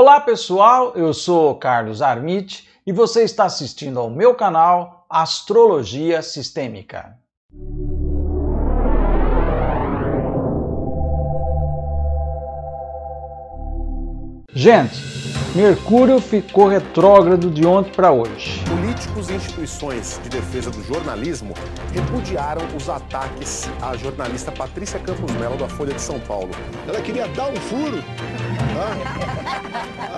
Olá pessoal, eu sou Carlos Armit e você está assistindo ao meu canal Astrologia Sistêmica. Gente, Mercúrio ficou retrógrado de ontem para hoje. Políticos e instituições de defesa do jornalismo repudiaram os ataques à jornalista Patrícia Campos Melo da Folha de São Paulo. Ela queria dar um furo. Ah.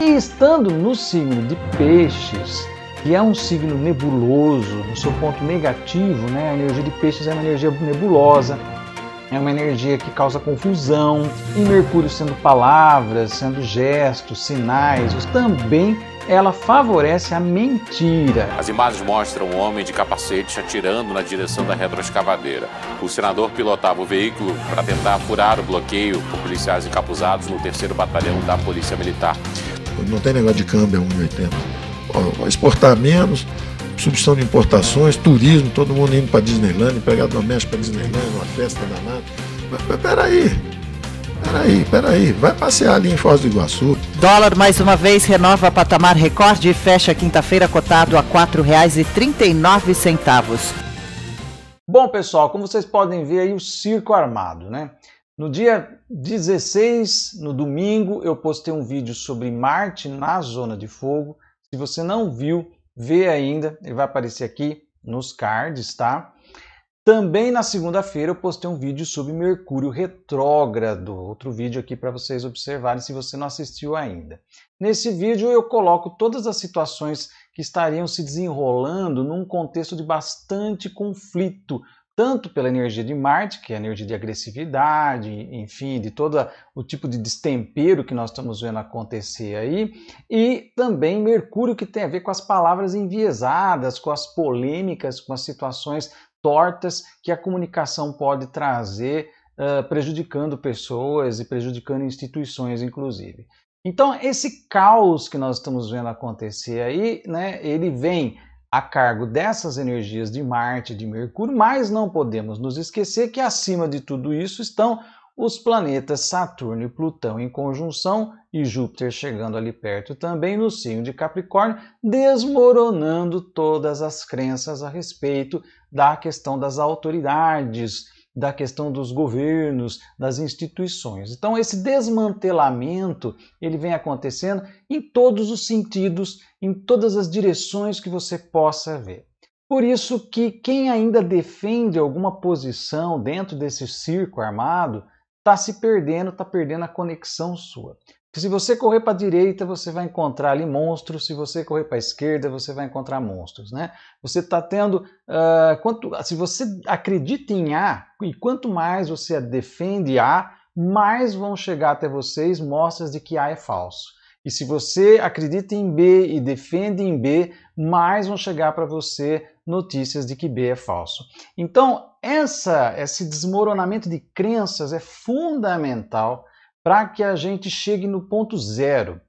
E estando no signo de Peixes, que é um signo nebuloso, no seu ponto negativo, né? a energia de Peixes é uma energia nebulosa, é uma energia que causa confusão, e Mercúrio sendo palavras, sendo gestos, sinais, também ela favorece a mentira. As imagens mostram um homem de capacete atirando na direção da retroescavadeira. O senador pilotava o veículo para tentar furar o bloqueio por policiais encapuzados no terceiro batalhão da Polícia Militar. Não tem negócio de câmbio é a 1,80. Exportar menos, substituição de importações, turismo, todo mundo indo para Disneyland, pegar doméstico para Disneyland, uma festa danada. Mas, mas peraí, Peraí, peraí, vai passear ali em Foz do Iguaçu. Dólar mais uma vez renova patamar recorde e fecha quinta-feira cotado a R$ 4,39. Bom, pessoal, como vocês podem ver aí o circo armado, né? No dia 16, no domingo, eu postei um vídeo sobre Marte na zona de fogo. Se você não viu, vê ainda, ele vai aparecer aqui nos cards, tá? Também na segunda-feira eu postei um vídeo sobre Mercúrio retrógrado, outro vídeo aqui para vocês observarem se você não assistiu ainda. Nesse vídeo eu coloco todas as situações que estariam se desenrolando num contexto de bastante conflito, tanto pela energia de Marte, que é a energia de agressividade, enfim, de todo o tipo de destempero que nós estamos vendo acontecer aí, e também Mercúrio, que tem a ver com as palavras enviesadas, com as polêmicas, com as situações tortas que a comunicação pode trazer, uh, prejudicando pessoas e prejudicando instituições, inclusive. Então, esse caos que nós estamos vendo acontecer aí, né, ele vem a cargo dessas energias de Marte, de Mercúrio, mas não podemos nos esquecer que acima de tudo isso estão os planetas Saturno e Plutão em conjunção e Júpiter chegando ali perto também no signo de Capricórnio, desmoronando todas as crenças a respeito da questão das autoridades, da questão dos governos, das instituições. Então esse desmantelamento, ele vem acontecendo em todos os sentidos, em todas as direções que você possa ver. Por isso que quem ainda defende alguma posição dentro desse circo armado está se perdendo, está perdendo a conexão sua. Porque se você correr para a direita, você vai encontrar ali monstros. Se você correr para a esquerda, você vai encontrar monstros, né? Você está tendo... Uh, quanto, se você acredita em A, e quanto mais você defende A, mais vão chegar até vocês mostras de que A é falso. E se você acredita em B e defende em B, mais vão chegar para você notícias de que B é falso. Então, essa, esse desmoronamento de crenças é fundamental para que a gente chegue no ponto zero.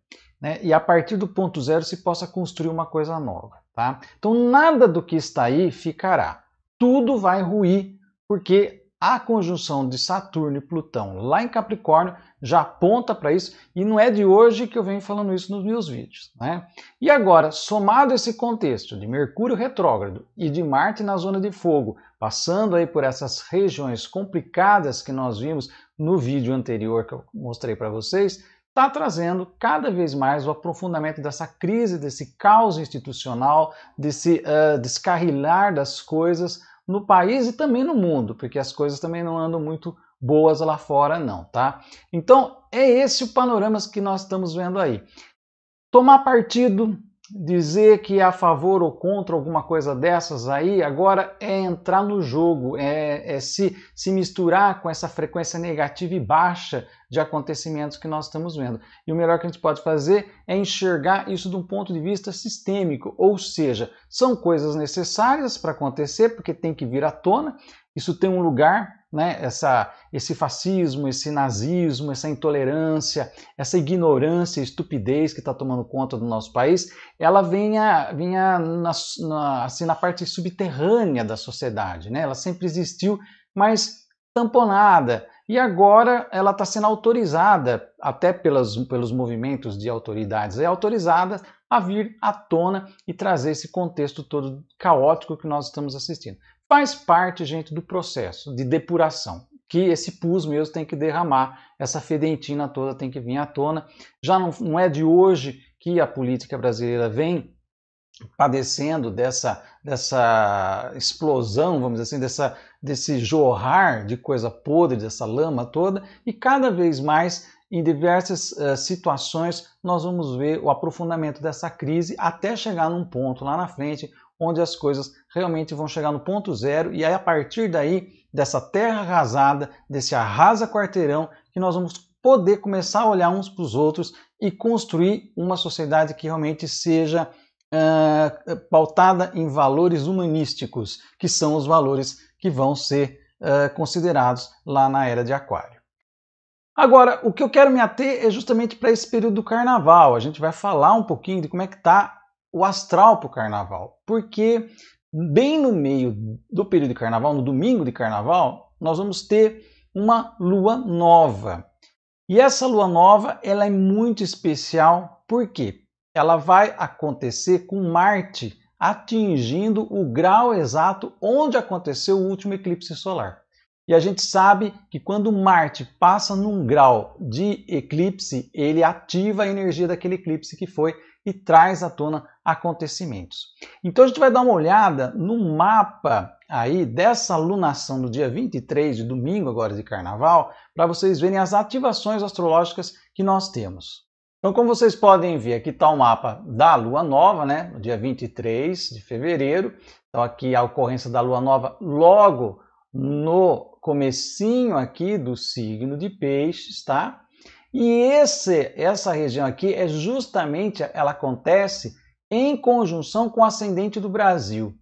Né? E a partir do ponto zero se possa construir uma coisa nova. Tá? Então, nada do que está aí ficará. Tudo vai ruir, porque a conjunção de Saturno e Plutão lá em Capricórnio já aponta para isso e não é de hoje que eu venho falando isso nos meus vídeos. Né? E agora, somado esse contexto de Mercúrio retrógrado e de Marte na zona de fogo, passando aí por essas regiões complicadas que nós vimos no vídeo anterior que eu mostrei para vocês, está trazendo cada vez mais o aprofundamento dessa crise, desse caos institucional, desse uh, descarrilar das coisas no país e também no mundo, porque as coisas também não andam muito boas lá fora não, tá? Então, é esse o panorama que nós estamos vendo aí. Tomar partido, dizer que é a favor ou contra alguma coisa dessas aí, agora é entrar no jogo, é, é se, se misturar com essa frequência negativa e baixa de acontecimentos que nós estamos vendo. E o melhor que a gente pode fazer é enxergar isso de um ponto de vista sistêmico, ou seja, são coisas necessárias para acontecer, porque tem que vir à tona, isso tem um lugar, né? Essa, esse fascismo, esse nazismo, essa intolerância, essa ignorância, estupidez que está tomando conta do nosso país, ela vem vinha na, na, assim, na parte subterrânea da sociedade, né? Ela sempre existiu, mas tamponada. E agora ela está sendo autorizada, até pelas, pelos movimentos de autoridades, é autorizada a vir à tona e trazer esse contexto todo caótico que nós estamos assistindo faz parte, gente, do processo de depuração, que esse pus mesmo tem que derramar, essa fedentina toda tem que vir à tona. Já não, não é de hoje que a política brasileira vem padecendo dessa, dessa explosão, vamos dizer assim, dessa, desse jorrar de coisa podre, dessa lama toda, e cada vez mais, em diversas uh, situações, nós vamos ver o aprofundamento dessa crise até chegar num ponto lá na frente onde as coisas realmente vão chegar no ponto zero e aí a partir daí dessa terra arrasada, desse arrasa quarteirão, que nós vamos poder começar a olhar uns para os outros e construir uma sociedade que realmente seja uh, pautada em valores humanísticos, que são os valores que vão ser uh, considerados lá na era de Aquário. Agora, o que eu quero me ater é justamente para esse período do carnaval. A gente vai falar um pouquinho de como é que está o astral para o carnaval, porque bem no meio do período de carnaval, no domingo de carnaval, nós vamos ter uma lua nova. E essa lua nova, ela é muito especial, porque ela vai acontecer com Marte atingindo o grau exato onde aconteceu o último eclipse solar. E a gente sabe que quando Marte passa num grau de eclipse, ele ativa a energia daquele eclipse que foi e traz à tona acontecimentos. Então a gente vai dar uma olhada no mapa aí dessa alunação do dia 23 de domingo agora de carnaval, para vocês verem as ativações astrológicas que nós temos. Então, como vocês podem ver, aqui está o mapa da lua nova, né? No dia 23 de fevereiro. Então, aqui a ocorrência da lua nova logo no comecinho aqui do signo de peixes, tá? E esse, essa região aqui é justamente, ela acontece em conjunção com o ascendente do Brasil.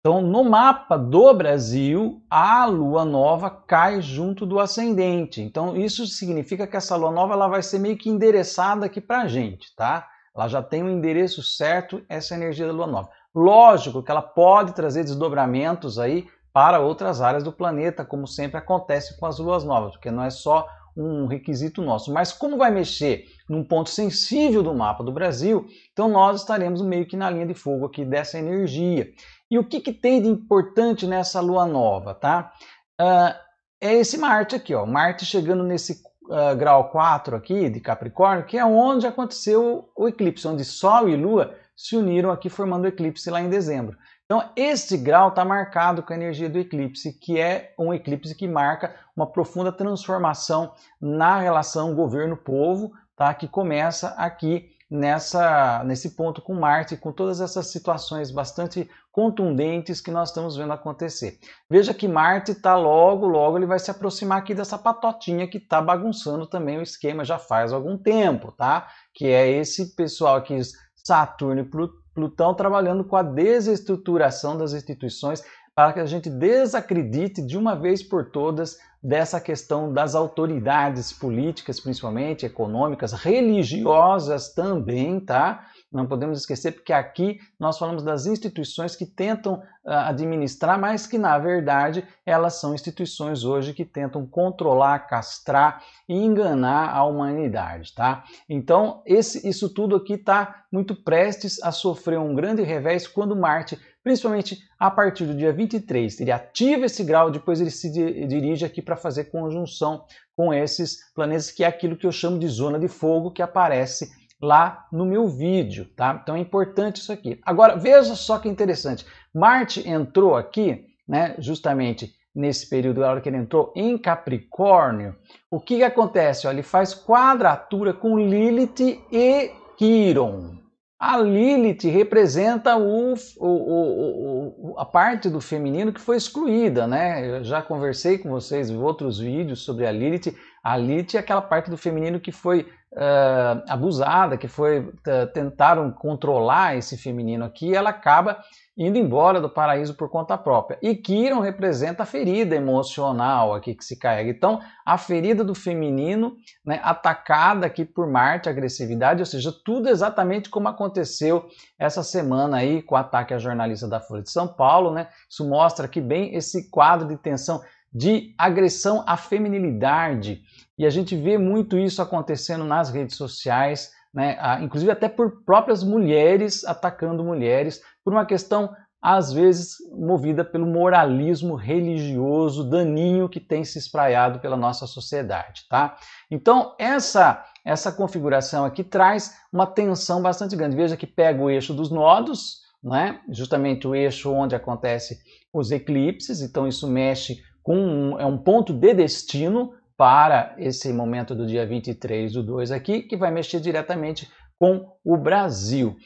Então, no mapa do Brasil, a lua nova cai junto do ascendente. Então, isso significa que essa lua nova ela vai ser meio que endereçada aqui para a gente, tá? Ela já tem o um endereço certo, essa é energia da lua nova. Lógico que ela pode trazer desdobramentos aí para outras áreas do planeta, como sempre acontece com as luas novas, porque não é só um requisito nosso. Mas como vai mexer num ponto sensível do mapa do Brasil, então nós estaremos meio que na linha de fogo aqui dessa energia. E o que, que tem de importante nessa lua nova, tá? Uh, é esse Marte aqui, ó. Marte chegando nesse uh, grau 4 aqui de Capricórnio, que é onde aconteceu o eclipse, onde Sol e Lua se uniram aqui formando o eclipse lá em dezembro. Então, esse grau está marcado com a energia do eclipse, que é um eclipse que marca uma profunda transformação na relação governo-povo, tá? que começa aqui nessa, nesse ponto com Marte, com todas essas situações bastante contundentes que nós estamos vendo acontecer. Veja que Marte está logo, logo ele vai se aproximar aqui dessa patotinha que está bagunçando também o esquema já faz algum tempo, tá? Que é esse pessoal que Saturno e Plutão Plutão trabalhando com a desestruturação das instituições para que a gente desacredite de uma vez por todas dessa questão das autoridades políticas, principalmente econômicas, religiosas também, tá? Não podemos esquecer, porque aqui nós falamos das instituições que tentam ah, administrar, mas que na verdade elas são instituições hoje que tentam controlar, castrar e enganar a humanidade, tá? Então, esse, isso tudo aqui está muito prestes a sofrer um grande revés quando Marte, principalmente a partir do dia 23, ele ativa esse grau, depois ele se dirige aqui para fazer conjunção com esses planetas, que é aquilo que eu chamo de zona de fogo que aparece lá no meu vídeo, tá? Então é importante isso aqui. Agora, veja só que interessante. Marte entrou aqui, né, justamente nesse período da hora que ele entrou em Capricórnio. O que, que acontece? Ó, ele faz quadratura com Lilith e Quiron. A Lilith representa o, o, o, a parte do feminino que foi excluída, né? Eu já conversei com vocês em outros vídeos sobre a Lilith. Ali tinha aquela parte do feminino que foi uh, abusada, que foi uh, tentaram controlar esse feminino aqui, ela acaba indo embora do paraíso por conta própria. E Kiron representa a ferida emocional aqui que se carrega. Então, a ferida do feminino, né, atacada aqui por Marte, agressividade, ou seja, tudo exatamente como aconteceu essa semana aí com o ataque à jornalista da Folha de São Paulo, né? Isso mostra aqui bem esse quadro de tensão de agressão à feminilidade. E a gente vê muito isso acontecendo nas redes sociais, né? Ah, inclusive até por próprias mulheres atacando mulheres, por uma questão, às vezes, movida pelo moralismo religioso daninho que tem se espraiado pela nossa sociedade. Tá? Então, essa, essa configuração aqui traz uma tensão bastante grande. Veja que pega o eixo dos nodos, né? justamente o eixo onde acontece os eclipses, então isso mexe com é um ponto de destino para esse momento do dia 23 do 2 aqui, que vai mexer diretamente com o Brasil.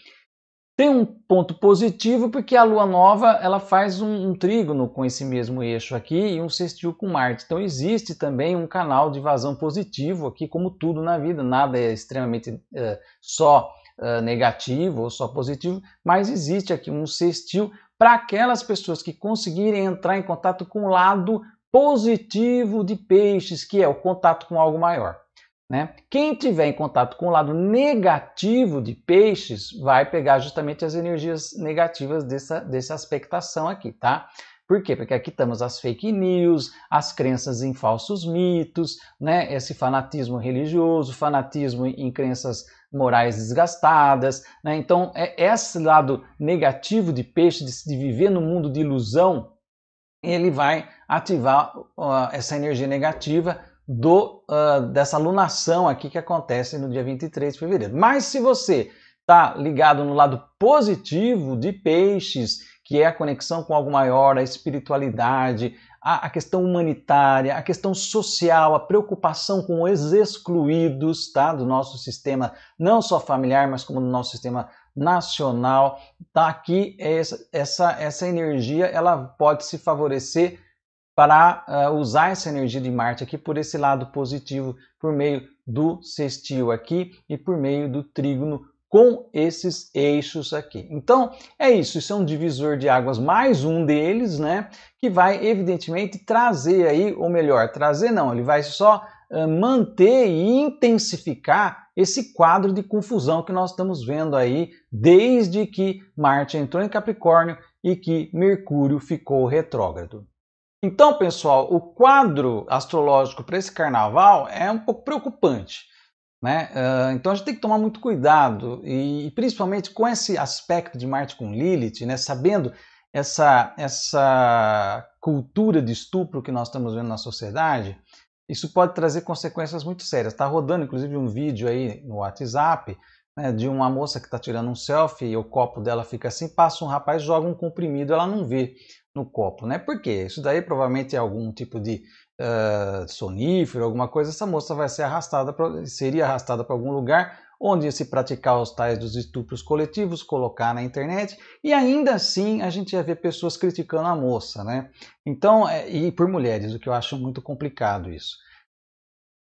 Tem um ponto positivo porque a lua nova ela faz um, um trígono com esse mesmo eixo aqui e um sextil com Marte. Então existe também um canal de vazão positivo aqui, como tudo na vida, nada é extremamente eh, só eh, negativo ou só positivo, mas existe aqui um sextil para aquelas pessoas que conseguirem entrar em contato com o lado positivo de peixes, que é o contato com algo maior. Né? Quem tiver em contato com o lado negativo de peixes vai pegar justamente as energias negativas dessa, dessa aspectação aqui, tá? Por quê? Porque aqui estamos as fake news, as crenças em falsos mitos, né? esse fanatismo religioso, fanatismo em crenças morais desgastadas. Né? Então, é esse lado negativo de peixe, de, de viver no mundo de ilusão, ele vai ativar uh, essa energia negativa do, uh, dessa alunação aqui que acontece no dia 23 de fevereiro. Mas se você está ligado no lado positivo de peixes que é a conexão com algo maior, a espiritualidade, a, a questão humanitária, a questão social, a preocupação com os excluídos tá, do nosso sistema, não só familiar, mas como do nosso sistema nacional. Tá aqui essa, essa, essa energia, ela pode se favorecer para uh, usar essa energia de Marte aqui por esse lado positivo, por meio do sextil aqui e por meio do trígono com esses eixos aqui. Então, é isso, isso é um divisor de águas, mais um deles, né, que vai evidentemente trazer aí, ou melhor, trazer não, ele vai só manter e intensificar esse quadro de confusão que nós estamos vendo aí desde que Marte entrou em Capricórnio e que Mercúrio ficou retrógrado. Então, pessoal, o quadro astrológico para esse carnaval é um pouco preocupante. Né? Uh, então a gente tem que tomar muito cuidado, e, principalmente com esse aspecto de Marte com Lilith, né? sabendo essa, essa cultura de estupro que nós estamos vendo na sociedade, isso pode trazer consequências muito sérias. Está rodando, inclusive, um vídeo aí no WhatsApp né, de uma moça que está tirando um selfie e o copo dela fica assim, passa um rapaz, joga um comprimido, ela não vê no copo, né? Porque isso daí provavelmente é algum tipo de uh, sonífero, alguma coisa. Essa moça vai ser arrastada, pra, seria arrastada para algum lugar onde se praticar os tais dos estupros coletivos, colocar na internet, e ainda assim a gente ia ver pessoas criticando a moça, né? Então, eh, e por mulheres, o que eu acho muito complicado isso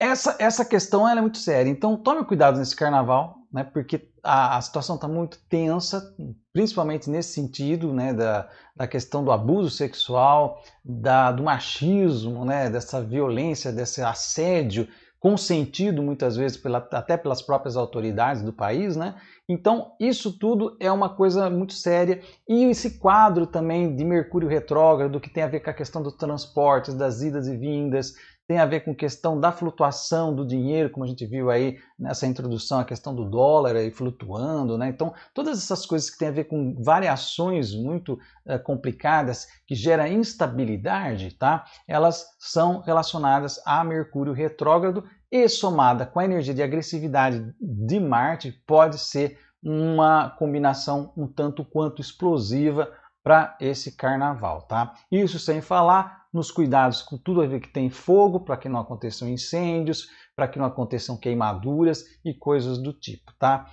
essa, essa questão é muito séria. Então tome cuidado nesse carnaval, né? Porque a, a situação está muito tensa, principalmente nesse sentido, né? Da, da questão do abuso sexual, da, do machismo, né? Dessa violência, desse assédio consentido muitas vezes pela, até pelas próprias autoridades do país, né? Então isso tudo é uma coisa muito séria e esse quadro também de Mercúrio retrógrado que tem a ver com a questão dos transportes, das idas e vindas, tem a ver com questão da flutuação do dinheiro, como a gente viu aí nessa introdução, a questão do dólar aí flutuando, né? Então, todas essas coisas que têm a ver com variações muito uh, complicadas que gera instabilidade, tá? Elas são relacionadas a Mercúrio retrógrado e somada com a energia de agressividade de Marte pode ser uma combinação um tanto quanto explosiva para esse carnaval, tá? Isso sem falar nos cuidados com tudo a ver que tem fogo, para que não aconteçam incêndios, para que não aconteçam queimaduras e coisas do tipo, tá?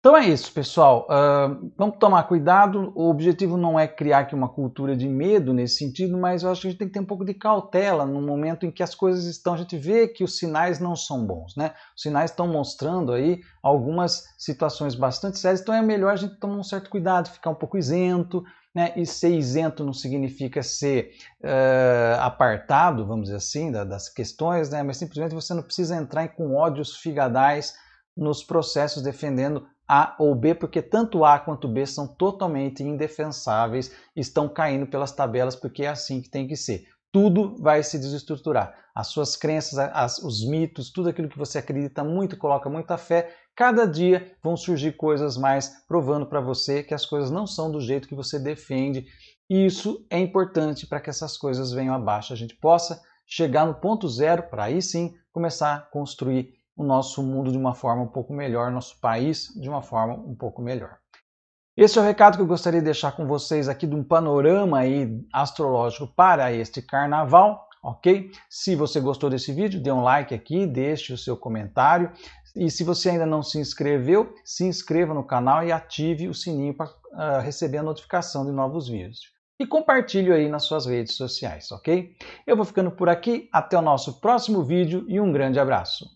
Então é isso, pessoal. Uh, vamos tomar cuidado. O objetivo não é criar aqui uma cultura de medo nesse sentido, mas eu acho que a gente tem que ter um pouco de cautela no momento em que as coisas estão. A gente vê que os sinais não são bons, né? Os sinais estão mostrando aí algumas situações bastante sérias, então é melhor a gente tomar um certo cuidado, ficar um pouco isento, né? e ser isento não significa ser uh, apartado, vamos dizer assim, da, das questões, né? mas simplesmente você não precisa entrar em, com ódios figadais nos processos defendendo A ou B, porque tanto A quanto B são totalmente indefensáveis, estão caindo pelas tabelas, porque é assim que tem que ser tudo vai se desestruturar. As suas crenças, as, os mitos, tudo aquilo que você acredita muito, coloca muita fé, cada dia vão surgir coisas mais provando para você que as coisas não são do jeito que você defende. E isso é importante para que essas coisas venham abaixo, a gente possa chegar no ponto zero para aí sim começar a construir o nosso mundo de uma forma um pouco melhor, nosso país de uma forma um pouco melhor. Esse é o recado que eu gostaria de deixar com vocês aqui de um panorama aí astrológico para este carnaval, ok? Se você gostou desse vídeo, dê um like aqui, deixe o seu comentário. E se você ainda não se inscreveu, se inscreva no canal e ative o sininho para uh, receber a notificação de novos vídeos. E compartilhe aí nas suas redes sociais, ok? Eu vou ficando por aqui, até o nosso próximo vídeo e um grande abraço.